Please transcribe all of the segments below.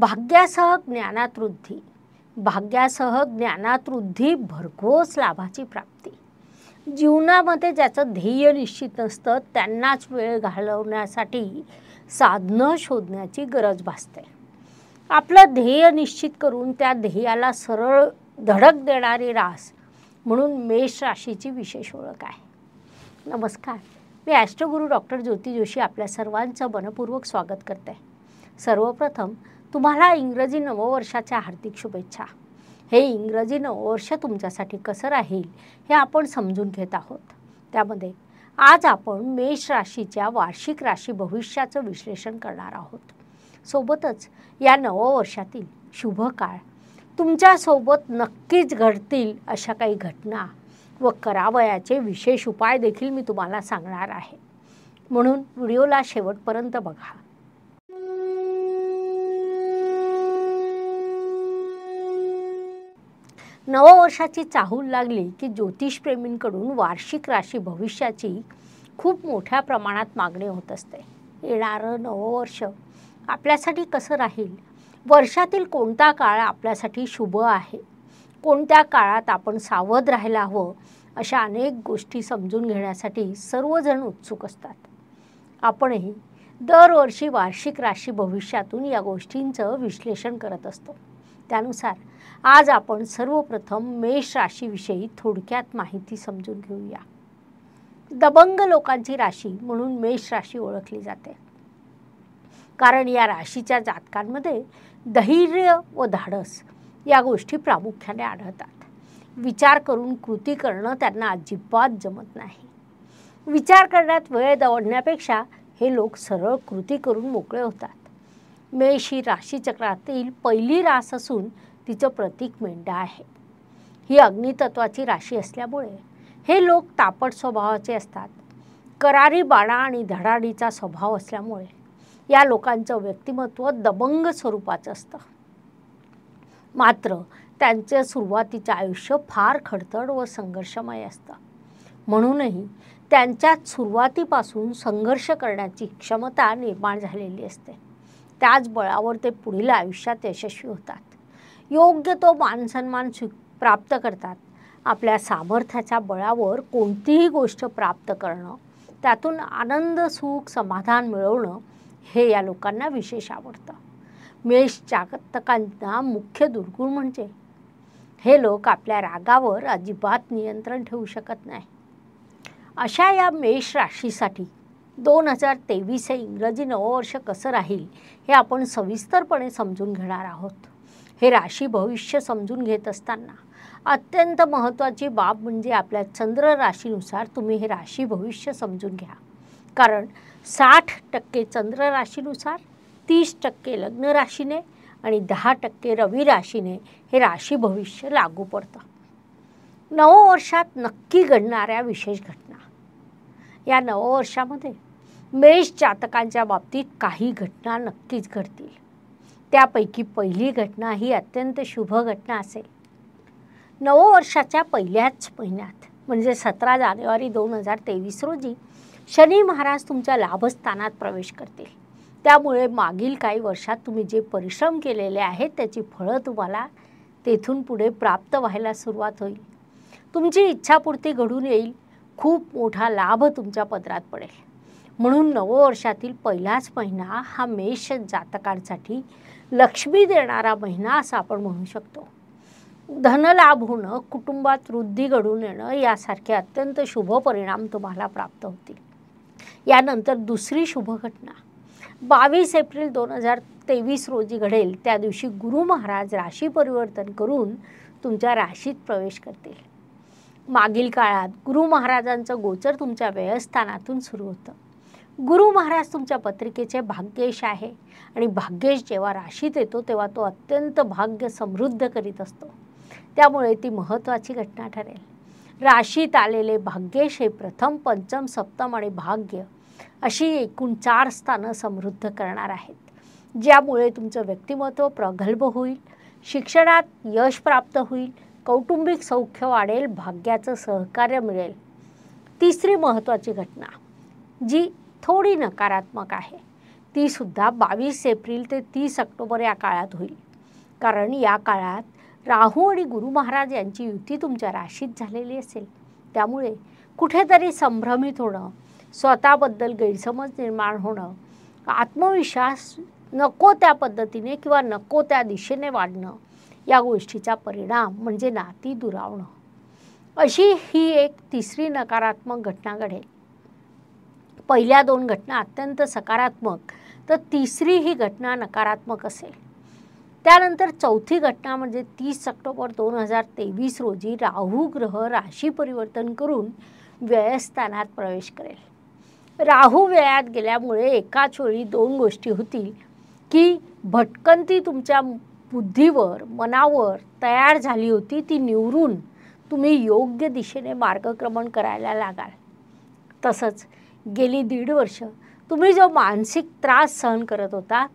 भाग्यासह ज्ञानात वृद्धी भाग्यासह ज्ञानात वृद्धी भरघोस लाभाची प्राप्ती जीवनामध्ये ज्याचं ध्येय निश्चित नसतं त्यांनाच वेळ घालवण्यासाठी साधनं शोधण्याची गरज भासते आपलं ध्येय निश्चित करून त्या ध्येयाला सरळ धडक देणारी रास म्हणून मेष राशीची विशेष ओळख आहे नमस्कार मी ॲस्ट्रोगुरू डॉक्टर ज्योती जोशी आपल्या सर्वांचं मनपूर्वक स्वागत करते सर्वप्रथम तुम्हाला इंग्रजी नववर्षाच्या हार्दिक शुभेच्छा हे इंग्रजी नववर्ष तुमच्यासाठी कसं राहील हे आपण समजून घेत आहोत त्यामध्ये आज आपण मेष राशीच्या वार्षिक राशी भविष्याचं विश्लेषण करणार आहोत सोबतच या नववर्षातील शुभ काळ तुमच्यासोबत नक्कीच घडतील अशा काही घटना व करावयाचे विशेष उपाय देखील मी तुम्हाला सांगणार आहे म्हणून व्हिडिओला शेवटपर्यंत बघा नववर्षाची चाहूल लागली की ज्योतिषप्रेमींकडून वार्षिक राशी भविष्याची खूप मोठ्या प्रमाणात मागणी होत असते येणारं नववर्ष आपल्यासाठी कसं राहील वर्षातील कोणता काळ आपल्यासाठी शुभ आहे कोणत्या काळात आपण सावध राहायला हवं अशा अनेक गोष्टी समजून घेण्यासाठी सर्वजण उत्सुक असतात आपणही दरवर्षी वार्षिक राशी भविष्यातून या गोष्टींचं विश्लेषण करत असतो त्यानुसार आज आपण सर्वप्रथम मेष राशीविषयी थोडक्यात माहिती समजून घेऊया दबंग लोकांची राशी म्हणून मेष राशी ओळखली जाते कारण या राशीच्या जातकांमध्ये धैर्य व धाडस या गोष्टी प्रामुख्याने आढळतात विचार करून कृती करणं त्यांना अजिबात जमत नाही विचार करण्यात वेळ दवडण्यापेक्षा हे लोक सरळ कृती करून मोकळे होतात मेष ही राशीचक्रातील पहिली रास असून तिचं प्रतीक मेंढा आहे ही अग्नितत्वाची राशी असल्यामुळे हे लोक तापट स्वभावाचे असतात करारी बाणा आणि धडाडीचा स्वभाव असल्यामुळे या लोकांचं व्यक्तिमत्व दबंग स्वरूपाचं असतं मात्र त्यांचं सुरुवातीचं आयुष्य फार खडतड व संघर्षमय असतं म्हणूनही त्यांच्यात सुरुवातीपासून संघर्ष करण्याची क्षमता निर्माण झालेली असते त्याच बळावर ते पुढील आयुष्यात यशस्वी होतात योग्य तो मानसन्मान स्वी प्राप्त करतात आपल्या सामर्थ्याच्या बळावर कोणतीही गोष्ट प्राप्त करणं त्यातून आनंद सुख समाधान मिळवणं हे या लोकांना विशेष आवडतं मेष जागतकांना मुख्य दुर्गुण म्हणजे हे लोक आपल्या रागावर अजिबात नियंत्रण ठेवू शकत नाही अशा या मेष राशीसाठी दोन हजार तेवीस हे इंग्रजी नववर्ष कसं राहील हे आपण सविस्तरपणे समजून घेणार आहोत हे राशी भविष्य समजून घेत असताना अत्यंत महत्त्वाची बाब म्हणजे आपल्या चंद्र राशीनुसार तुम्ही हे राशी भविष्य समजून घ्या कारण साठ टक्के चंद्र राशीनुसार तीस टक्के लग्न राशीने आणि दहा टक्के रवी राशीने हे राशी भविष्य लागू पडतं नववर्षात नक्की घडणाऱ्या विशेष घटना या नववर्षामध्ये मेष जातकांच्या बाबतीत काही घटना नक्कीच घडतील त्यापैकी पहिली घटना ही अत्यंत शुभ घटना असेल नववर्षाच्या पहिल्याच महिन्यात म्हणजे सतरा जानेवारी दोन हजार तेवीस रोजी शनी महाराज तुमच्या लाभस्थानात प्रवेश करतील त्यामुळे मागील काही वर्षात तुम्ही जे परिश्रम केलेले आहेत त्याची फळं तुम्हाला तेथून पुढे प्राप्त व्हायला सुरुवात होईल तुमची इच्छापूर्ती घडून येईल खूप मोठा लाभ तुमच्या पदरात पडेल म्हणून नववर्षातील पहिलाच महिना हा मेष जातकांसाठी लक्ष्मी देणारा महिना असं आपण म्हणू शकतो धनलाभ होणं कुटुंबात वृद्धी घडून येणं यासारखे अत्यंत शुभ परिणाम तुम्हाला प्राप्त होतील यानंतर दुसरी शुभ घटना बावीस एप्रिल दोन हजार तेवीस रोजी घडेल त्या दिवशी गुरु महाराज राशी परिवर्तन करून तुमच्या राशीत प्रवेश करतील मागील काळात गुरु महाराजांचं गोचर तुमच्या व्ययस्थानातून सुरू होतं गुरु महाराज तुमच्या पत्रिकेचे भाग्येश आहे आणि भाग्येश जेव्हा राशीत येतो तेव्हा तो अत्यंत भाग्य समृद्ध करीत असतो त्यामुळे ती महत्त्वाची घटना ठरेल राशीत आलेले भाग्येश हे प्रथम पंचम सप्तम आणि भाग्य अशी एकूण चार स्थानं समृद्ध करणार आहेत ज्यामुळे तुमचं व्यक्तिमत्व प्रगल्भ होईल शिक्षणात यश प्राप्त होईल कौटुंबिक सौख्य वाढेल भाग्याचं सहकार्य मिळेल तिसरी महत्त्वाची घटना जी थोडी नकारात्मक आहे तीसुद्धा बावीस एप्रिल ते तीस ऑक्टोबर या काळात होईल कारण या काळात राहू आणि गुरु महाराज यांची युती तुमच्या राशीत झालेली असेल त्यामुळे कुठेतरी संभ्रमित होणं स्वतःबद्दल गैरसमज निर्माण होणं आत्मविश्वास नको त्या पद्धतीने किंवा नको त्या दिशेने वाढणं या गोष्टीचा परिणाम म्हणजे नाती दुरावणं अशी ही एक तिसरी नकारात्मक घटना घडेल पहिल्या दोन घटना अत्यंत सकारात्मक तर तिसरी ही घटना नकारात्मक असेल त्यानंतर चौथी घटना म्हणजे तीस ऑक्टोबर दोन हजार तेवीस रोजी राहू ग्रह राशी परिवर्तन करून व्ययस्थानात प्रवेश करेल राहू व्ययात गेल्यामुळे एकाच वेळी दोन गोष्टी होतील की भटकंती तुमच्या बुद्धीवर मनावर तयार झाली होती ती निवरून तुम्ही योग्य दिशेने मार्गक्रमण करायला लागाल तसंच गेली दीड वर्ष तुम्ही जो मानसिक त्रास सहन करत होता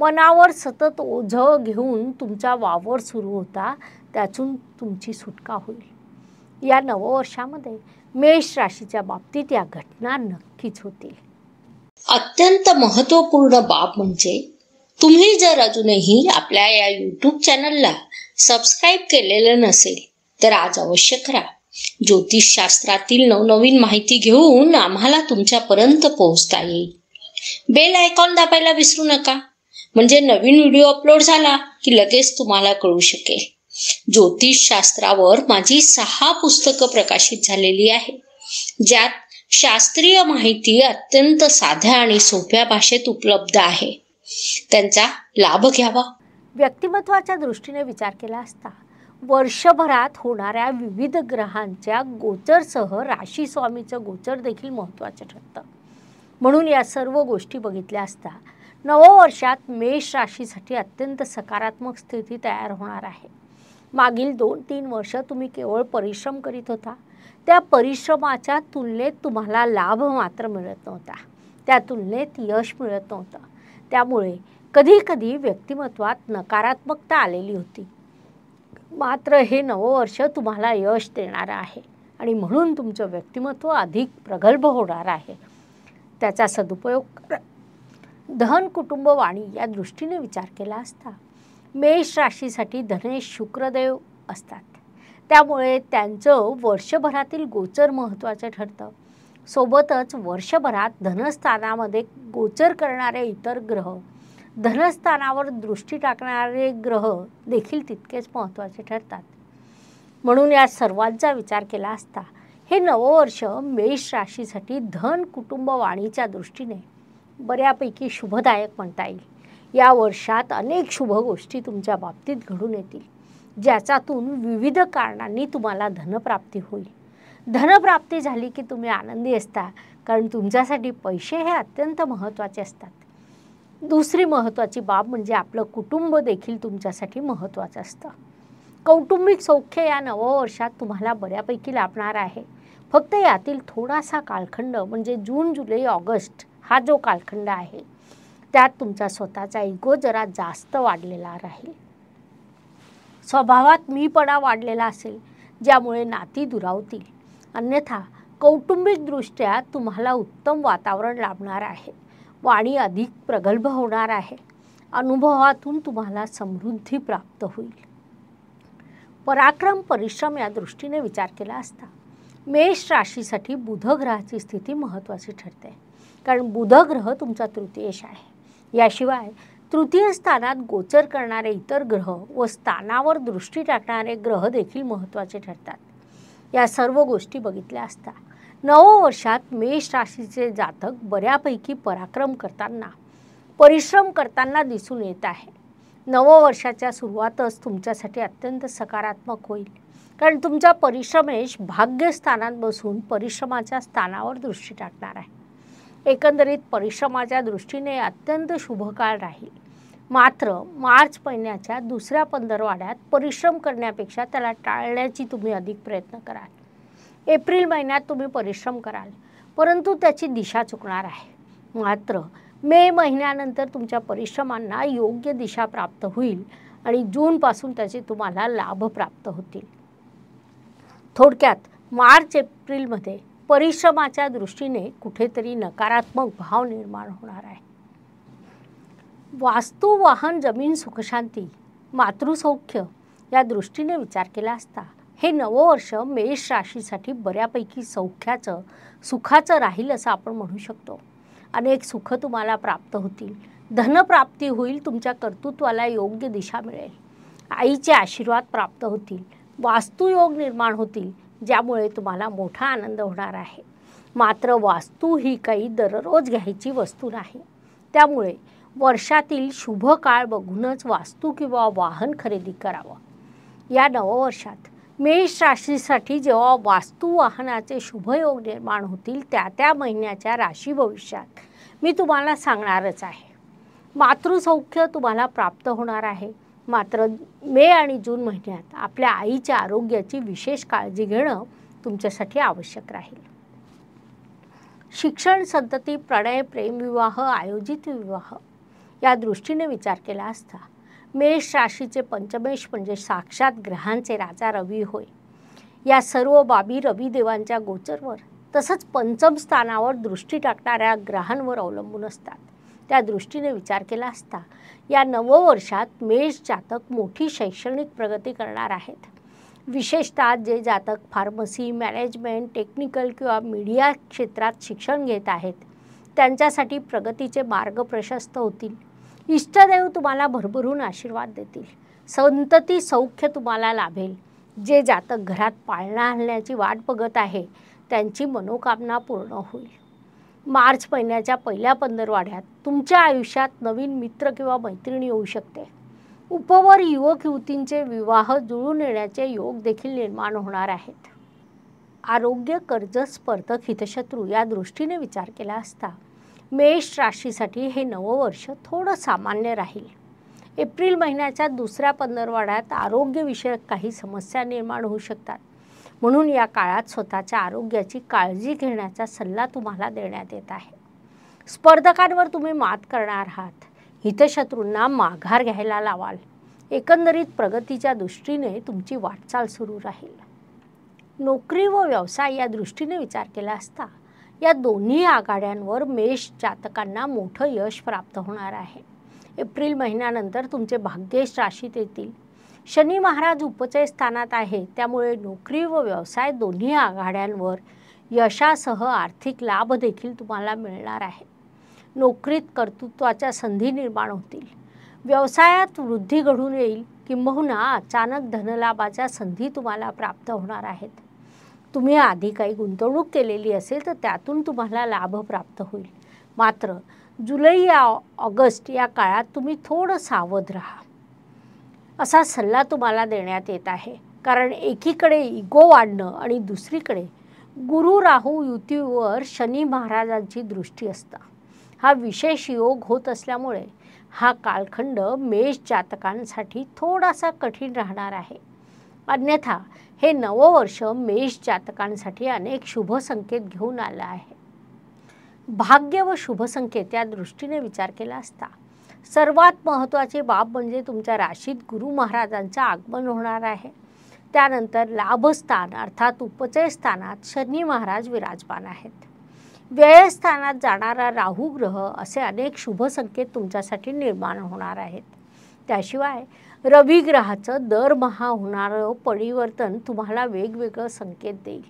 मनावर सतत ओझं घेऊन तुमचा वावर सुरू होता त्यातून तुमची सुटका होईल या नववर्षामध्ये मेष राशीच्या बाबतीत या घटना नक्कीच होतील अत्यंत महत्त्वपूर्ण बाब म्हणजे तुम्ही जर अजूनही आपल्या या यूट्यूब चॅनलला सबस्क्राईब केलेलं नसेल तर आज अवश्य करा ज्योतिषशास्त्रातील नवनवीन माहिती घेऊन आम्हाला तुमच्यापर्यंत पोहोचता येईल बेल आयकॉन दाबायला विसरू नका म्हणजे नवीन व्हिडिओ अपलोड झाला की लगेच तुम्हाला कळू शकेल ज्योतिषशास्त्रावर माझी सहा पुस्तकं प्रकाशित झालेली आहे ज्यात शास्त्रीय माहिती अत्यंत साध्या आणि सोप्या भाषेत उपलब्ध आहे त्यांचा लाभ घ्यावा व्यक्तिमत्वाच्या दृष्टीने विचार केला असता वर्षभरात होणाऱ्या विविध ग्रहांच्या गोचरसह राशी स्वामीचं गोचर देखील महत्त्वाचं ठरतं म्हणून या सर्व गोष्टी बघितल्या असता नववर्षात मेष राशीसाठी अत्यंत सकारात्मक स्थिती तयार होणार आहे मागील दोन तीन वर्ष तुम्ही केवळ परिश्रम करीत होता त्या परिश्रमाच्या तुलनेत तुम्हाला लाभ मात्र मिळत नव्हता त्या तुलनेत यश मिळत नव्हतं त्यामुळे कधीकधी व्यक्तिमत्वात नकारात्मकता आलेली होती मात्र हे नवं वर्ष तुम्हाला यश देणार आहे आणि म्हणून तुमचं व्यक्तिमत्व अधिक प्रगल्भ होणार आहे त्याचा सदुपयोग करा धन कुटुंब वाणी या दृष्टीने विचार केला असता मेष राशीसाठी धनेश शुक्रदेव असतात त्यामुळे त्यांचं वर्षभरातील गोचर महत्त्वाचं ठरतं सोबतच वर्षभरात धनस्थानामध्ये गोचर करणारे इतर ग्रह धनस्थानावर दृष्टी टाकणारे ग्रह देखील तितकेच महत्त्वाचे ठरतात म्हणून या सर्वांचा विचार केला असता हे नववर्ष मेष राशीसाठी धन कुटुंब वाणीच्या दृष्टीने बऱ्यापैकी शुभदायक म्हणता येईल या वर्षात अनेक शुभ गोष्टी तुमच्या बाबतीत घडून येतील ज्याच्यातून विविध कारणांनी तुम्हाला धनप्राप्ती होईल धनप्राप्ती झाली की तुम्ही आनंदी असता कारण तुमच्यासाठी पैसे हे अत्यंत महत्त्वाचे असतात दुसरी महत्त्वाची बाब म्हणजे आपलं कुटुंब देखील तुमच्यासाठी महत्त्वाचं असतं कौटुंबिक सौख्य या नववर्षात तुम्हाला बऱ्यापैकी लाभणार आहे फक्त यातील थोडासा कालखंड म्हणजे जून जुलै ऑगस्ट हा जो कालखंड आहे त्यात तुमचा स्वतःचा इगो जरा जास्त वाढलेला राहील स्वभावात मीपणा वाढलेला असेल ज्यामुळे नाती दुरावतील अन्यथा कौटुंबिकदृष्ट्या तुम्हाला उत्तम वातावरण लाभणार आहे वाणी अधिक प्रगल्भ होणार आहे अनुभवातून तुम्हाला समृद्धी प्राप्त होईल पराक्रम परिश्रम या दृष्टीने विचार केला असता मेष राशीसाठी बुध ग्रहाची स्थिती महत्त्वाची ठरते कारण बुध ग्रह तुमचा तृतीयश आहे याशिवाय तृतीय स्थानात गोचर करणारे इतर ग्रह व स्थानावर दृष्टी टाकणारे ग्रह देखील महत्त्वाचे ठरतात या सर्व गोष्टी बघितल्या असता नववर्षात मेष राशीचे जातक बऱ्यापैकी पराक्रम करताना परिश्रम करताना दिसून येत आहे नववर्षाच्या सुरुवातच तुमच्यासाठी अत्यंत सकारात्मक होईल कारण तुमचा परिश्रमेश भाग्यस्थानात बसून परिश्रमाच्या स्थानावर दृष्टी टाकणार आहे एकंदरीत परिश्रमाच्या दृष्टीने अत्यंत शुभकाळ राहील मात्र मार्च महिन्याच्या दुसऱ्या पंधरवाड्यात परिश्रम करण्यापेक्षा त्याला टाळण्याची तुम्ही अधिक प्रयत्न कराल एप्रिल महिन्यात तुम्ही परिश्रम कराल परंतु त्याची दिशा चुकणार आहे मात्र मे महिन्यानंतर तुमच्या परिश्रमांना योग्य दिशा प्राप्त होईल आणि जूनपासून त्याचे तुम्हाला लाभ प्राप्त होतील थोडक्यात मार्च एप्रिलमध्ये परिश्रमाच्या दृष्टीने कुठेतरी नकारात्मक भाव निर्माण होणार आहे वास्तू वाहन जमीन सुखशांती मातृसौख्य या दृष्टीने विचार केला असता हे नववर्ष मेष राशीसाठी बऱ्यापैकी सौख्याचं सुखाचं राहील असं आपण म्हणू शकतो अनेक सुख तुम्हाला प्राप्त होतील धनप्राप्ती होईल तुमच्या कर्तृत्वाला योग्य दिशा मिळेल आईचे आशीर्वाद प्राप्त होतील वास्तुयोग निर्माण होतील ज्यामुळे तुम्हाला मोठा आनंद होणार आहे मात्र वास्तू ही काही दररोज घ्यायची वस्तू नाही त्यामुळे वर्षातील शुभ काळ बघूनच वास्तू किंवा वाहन खरेदी करावं या नववर्षात मेष राशीसाठी जेव्हा वास्तू वाहनाचे शुभयोग निर्माण होतील त्या त्या महिन्याच्या राशी भविष्यात मी तुम्हाला सांगणारच आहे मातृसौख्य तुम्हाला प्राप्त होणार आहे मात्र मे आणि जून महिन्यात आपल्या आईच्या आरोग्याची विशेष काळजी घेणं तुमच्यासाठी आवश्यक राहील शिक्षण संतती प्रणय प्रेमविवाह आयोजित विवाह या दृष्टीने विचार केला असता मेष राशीचे पंचमेश म्हणजे साक्षात ग्रहांचे राजा रवी होय या सर्व बाबी रविदेवांच्या गोचरवर तसंच पंचम स्थानावर दृष्टी टाकणाऱ्या ग्रहांवर अवलंबून असतात त्या दृष्टीने विचार केला असता या नववर्षात मेष जातक मोठी शैक्षणिक प्रगती करणार आहेत विशेषतः जे जातक फार्मसी मॅनेजमेंट टेक्निकल किंवा मीडिया क्षेत्रात शिक्षण घेत आहेत त्यांच्यासाठी प्रगतीचे मार्ग प्रशस्त होतील इष्टदेव तुम्हाला भरभरून आशीर्वाद देतील संतती सौख्य तुम्हाला लाभेल जे जातक घरात पाळणा आणण्याची वाट बघत आहे त्यांची मनोकामना पूर्ण होईल मार्च महिन्याच्या पहिल्या पंधरवाड्यात तुमच्या आयुष्यात नवीन मित्र किंवा मैत्रिणी येऊ शकते उपवर युवक युवतींचे विवाह जुळून येण्याचे योग देखील निर्माण होणार आहेत आरोग्य कर्ज स्पर्धक हितशत्रू या दृष्टीने विचार केला असता मेष राशीसाठी हे नवं वर्ष थोडं सामान्य राहील एप्रिल महिन्याच्या दुसऱ्या पंधरवाड्यात आरोग्यविषयक काही समस्या निर्माण होऊ शकतात म्हणून या काळात स्वतःच्या आरोग्याची काळजी घेण्याचा सल्ला तुम्हाला देण्यात येत आहे स्पर्धकांवर तुम्ही मात करणार आहात हितशत्रूंना माघार घ्यायला लावाल एकंदरीत प्रगतीच्या दृष्टीने तुमची वाटचाल सुरू राहील नोकरी व व्यवसाय या दृष्टीने विचार केला असता या दोन्ही आघाड्यांवर मेष जातकांना मोठं यश प्राप्त होणार आहे एप्रिल महिन्यानंतर तुमचे भाग्येश राशीत येतील शनी महाराज उपचय स्थानात आहे त्यामुळे नोकरी व व्यवसाय दोन्ही आघाड्यांवर यशासह आर्थिक लाभ देखील तुम्हाला मिळणार आहे नोकरीत कर्तृत्वाच्या संधी निर्माण होतील व्यवसायात वृद्धी घडून येईल किंबहुना अचानक धनलाभाच्या संधी तुम्हाला प्राप्त होणार आहेत तुम्ही आधी काही गुंतवणूक केलेली असेल तर त्यातून तुम्हाला लाभ प्राप्त होईल मात्र जुलै या ऑगस्ट या काळात तुम्ही थोडं सावध राहा असा सल्ला तुम्हाला देण्यात येत आहे कारण एकीकडे इगो वाढणं आणि दुसरीकडे गुरु राहू युतीवर शनी महाराजांची दृष्टी असता हा विशेष योग होत असल्यामुळे हा कालखंड मेष जातकांसाठी थोडासा कठीण राहणार आहे अन्यथा हे नववर्ष मेष जातकांसाठी अनेक शुभ संकेत घेऊन आलं आहे भाग्य व शुभ संकेत या दृष्टीने विचार केला असता सर्वात महत्त्वाची बाब म्हणजे तुमच्या राशीत गुरु महाराजांचं आगमन होणार आहे त्यानंतर लाभस्थान अर्थात उपचय स्थानात शनी महाराज विराजमान आहेत व्ययस्थानात जाणारा राहू ग्रह असे अनेक शुभ संकेत तुमच्यासाठी निर्माण होणार आहेत त्याशिवाय रवी ग्रहाचं दरमहा होणारं परिवर्तन तुम्हाला वेगवेगळं संकेत देईल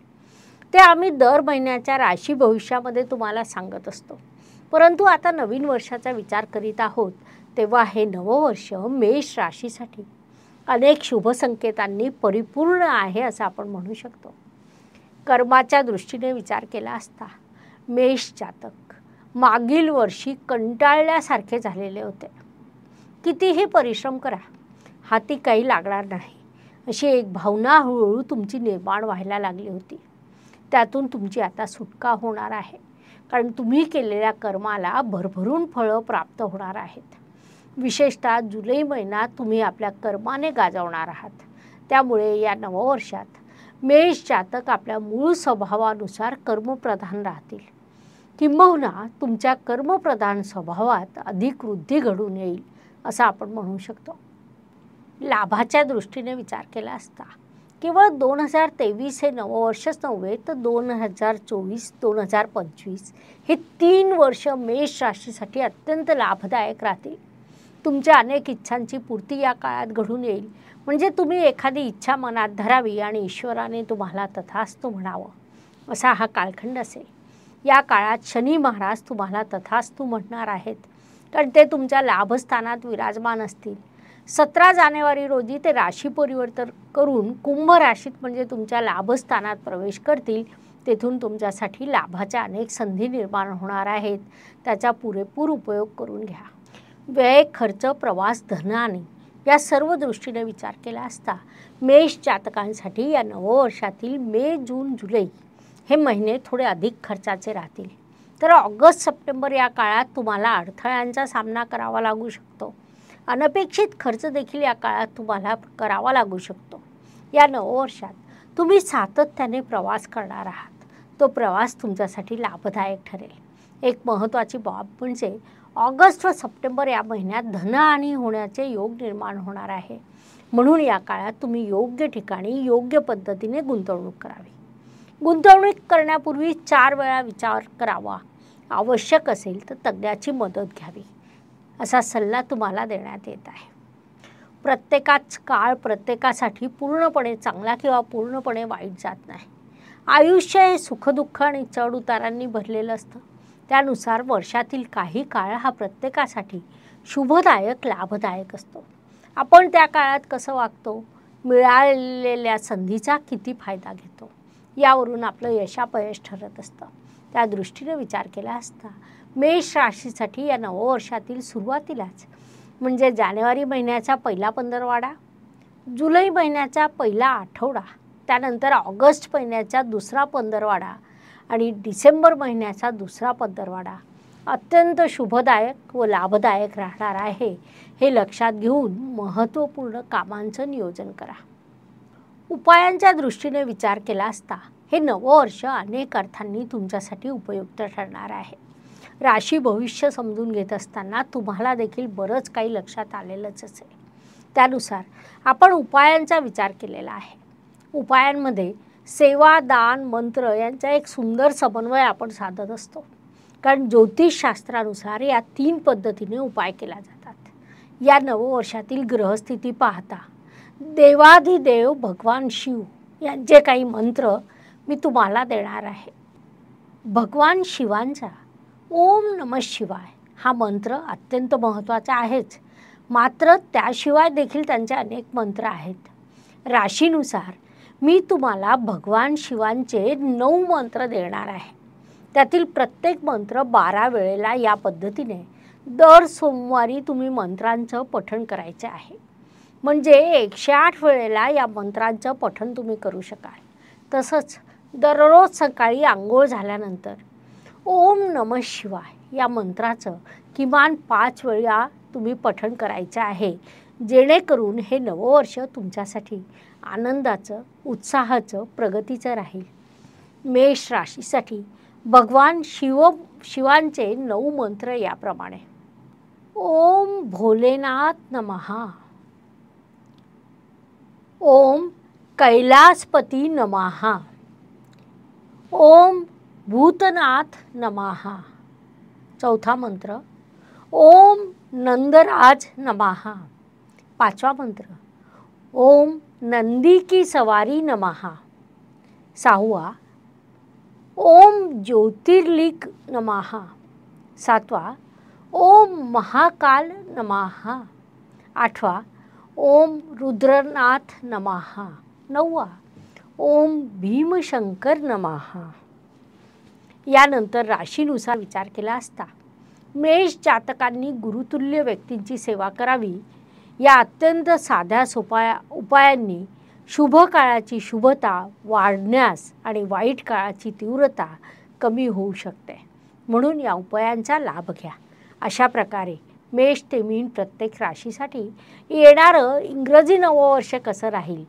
ते आम्ही दर महिन्याच्या राशी भविष्यामध्ये तुम्हाला सांगत असतो परंतु आता नवीन वर्षाचा विचार करीत आहोत तेव्हा हे नववर्ष मेष राशीसाठी अनेक शुभ संकेतांनी परिपूर्ण आहे असं आपण म्हणू शकतो कर्माच्या दृष्टीने विचार केला असता मेष जातक मागील वर्षी कंटाळल्यासारखे झालेले होते कितीही परिश्रम करा हाती काही लागणार नाही अशी एक भावना हळूहळू तुमची निर्माण व्हायला लागली होती त्यातून तुमची आता सुटका होणार आहे कारण तुम्ही केलेल्या कर्माला भरभरून फळं प्राप्त होणार आहेत विशेषतः जुलै महिन्यात तुम्ही आपल्या कर्माने गाजवणार आहात त्यामुळे या नववर्षात मेष जातक आपल्या मूळ स्वभावानुसार कर्मप्रधान राहतील किंबहुना तुमच्या कर्मप्रधान स्वभावात अधिक वृद्धी घडून येईल असं आपण म्हणू शकतो लाभाच्या दृष्टीने विचार केला असता केवळ दोन हजार तेवीस हे नववर्षच नव्हे तर दोन हजार चोवीस दोन हजार पंचवीस हे तीन वर्ष मेष राशीसाठी अत्यंत लाभदायक राहतील तुमच्या अनेक इच्छांची पूर्ती या काळात घडून येईल म्हणजे तुम्ही एखादी इच्छा मनात धरावी आणि ईश्वराने तुम्हाला तथास्तु म्हणावं असा हा कालखंड असेल या काळात शनी महाराज तुम्हाला तथास्तु म्हणणार आहेत कारण ते तुमच्या लाभस्थानात विराजमान असतील सतरा जानेवारी रोजी ते राशी परिवर्तन करून कुंभ राशीत म्हणजे तुमच्या लाभस्थानात प्रवेश करतील तेथून तुमच्यासाठी लाभाच्या अनेक संधी निर्माण होणार आहेत त्याचा पुरेपूर उपयोग करून घ्या व्यय खर्च प्रवास धनाने या सर्व दृष्टीने विचार केला असता मेष जातकांसाठी या नववर्षातील मे जून जुलै हे महिने थोडे अधिक खर्चाचे राहतील तर ऑगस्ट सप्टेंबर या काळात तुम्हाला अडथळ्यांचा सामना करावा लागू शकतो अनपेक्षित खर्च देखील या काळात तुम्हाला करावा लागू शकतो या नववर्षात तुम्ही सातत्याने प्रवास करणार आहात तो प्रवास तुमच्यासाठी लाभदायक ठरेल एक महत्त्वाची बाब म्हणजे ऑगस्ट व सप्टेंबर या महिन्यात धन आणि होण्याचे योग निर्माण होणार आहे म्हणून या काळात तुम्ही योग्य ठिकाणी योग्य पद्धतीने गुंतवणूक करावी गुंतवणूक करण्यापूर्वी चार वेळा विचार करावा आवश्यक असेल तर तज्ज्ञाची मदत घ्यावी असा सल्ला तुम्हाला देण्यात येत आहे प्रत्येकाच काळ प्रत्येकासाठी पूर्णपणे चांगला किंवा पूर्णपणे वाईट जात नाही आयुष्य हे सुखदुःख आणि चढउतारांनी भरलेलं असतं त्यानुसार वर्षातील काही काळ हा प्रत्येकासाठी शुभदायक लाभदायक असतो आपण त्या काळात कसं वागतो मिळालेल्या संधीचा किती फायदा घेतो यावरून आपलं यशापयश ठरत असतं त्या दृष्टीने विचार केला असता मेष राशीसाठी या नववर्षातील सुरुवातीलाच म्हणजे जानेवारी महिन्याचा पहिला पंधरवाडा जुलै महिन्याचा पहिला आठवडा त्यानंतर ऑगस्ट महिन्याचा दुसरा पंधरवाडा आणि डिसेंबर महिन्याचा दुसरा पंधरवाडा अत्यंत शुभदायक व लाभदायक राहणार आहे हे लक्षात घेऊन महत्त्वपूर्ण कामांचं नियोजन करा उपायांच्या दृष्टीने विचार केला असता हे नववर्ष अनेक अर्थांनी तुमच्यासाठी उपयुक्त ठरणार आहे राशी भविष्य समजून घेत असताना तुम्हाला देखील बरंच काही लक्षात आलेलंच असेल त्यानुसार आपण उपायांचा विचार केलेला आहे उपायांमध्ये सेवा दान मंत्र यांचा एक सुंदर समन्वय आपण साधत असतो कारण ज्योतिषशास्त्रानुसार या तीन पद्धतीने उपाय केला जातात या नववर्षातील ग्रहस्थिती पाहता देवाधिदेव भगवान शिव यांचे काही मंत्र मी तुम्हाला देणार आहे भगवान शिवांचा ओम नम शिवाय हा मंत्र अत्यंत महत्त्वाचा आहेच मात्र त्याशिवाय देखील त्यांचे अनेक मंत्र आहेत राशीनुसार मी तुम्हाला भगवान शिवांचे नऊ मंत्र देणार आहे त्यातील प्रत्येक मंत्र बारा वेळेला या पद्धतीने दर सोमवारी तुम्ही मंत्रांचं पठण करायचं आहे म्हणजे एकशे आठ वेळेला या मंत्रांचं पठण तुम्ही करू शकाल तसंच दररोज सकाळी आंघोळ झाल्यानंतर ओम नम शिवाय या मंत्राचं किमान पाच वेळा तुम्ही पठण करायचं आहे जेणेकरून हे नववर्ष तुमच्यासाठी आनंदाचं उत्साहाचं प्रगतीचं राहील मेष राशीसाठी भगवान शिव शिवांचे नऊ मंत्र याप्रमाणे ओम भोलेनाथ नमहा ओम कैलासपती नमहा ओम भूतनाथ नमाहा चौथा मंत्र ओम नंदराज नमाहा पांचवा मंत्र ओम नंदी की सवारी नमाहा साहुआ ओम ज्योतिर्लिंग नमाहा सातवा ओम महाकाल नमाहा आठवा ओम रुद्रनाथ नमाहा नौवा ओम भीमशंकर नमाहा यानंतर राशीनुसार विचार केला असता मेष जातकांनी गुरुतुल्य व्यक्तींची सेवा करावी या अत्यंत साध्या सोपाया उपायांनी शुभ काळाची शुभता वाढण्यास आणि वाईट काळाची तीव्रता कमी होऊ शकते म्हणून या उपायांचा लाभ घ्या अशा प्रकारे मेष ते मीन प्रत्येक राशीसाठी येणारं इंग्रजी नववर्ष कसं राहील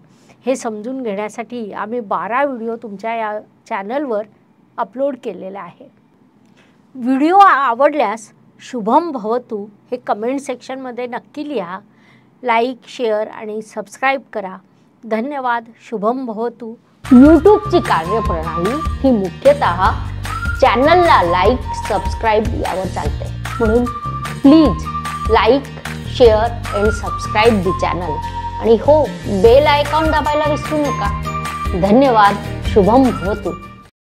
हे समजून घेण्यासाठी आम्ही बारा व्हिडिओ तुमच्या या चॅनलवर अपलोड केलेला आहे व्हिडिओ आवडल्यास शुभम भवतू हे कमेंट सेक्शनमध्ये नक्की लिहा लाईक शेअर आणि सबस्क्राईब करा धन्यवाद शुभम भवतू यूट्यूबची कार्यप्रणाली ही मुख्यतः चॅनलला लाईक सबस्क्राईब यावर चालते म्हणून please like share and subscribe the channel आणि हो बेल आयकॉन दाबायला विसरू नका धन्यवाद शुभम भवतू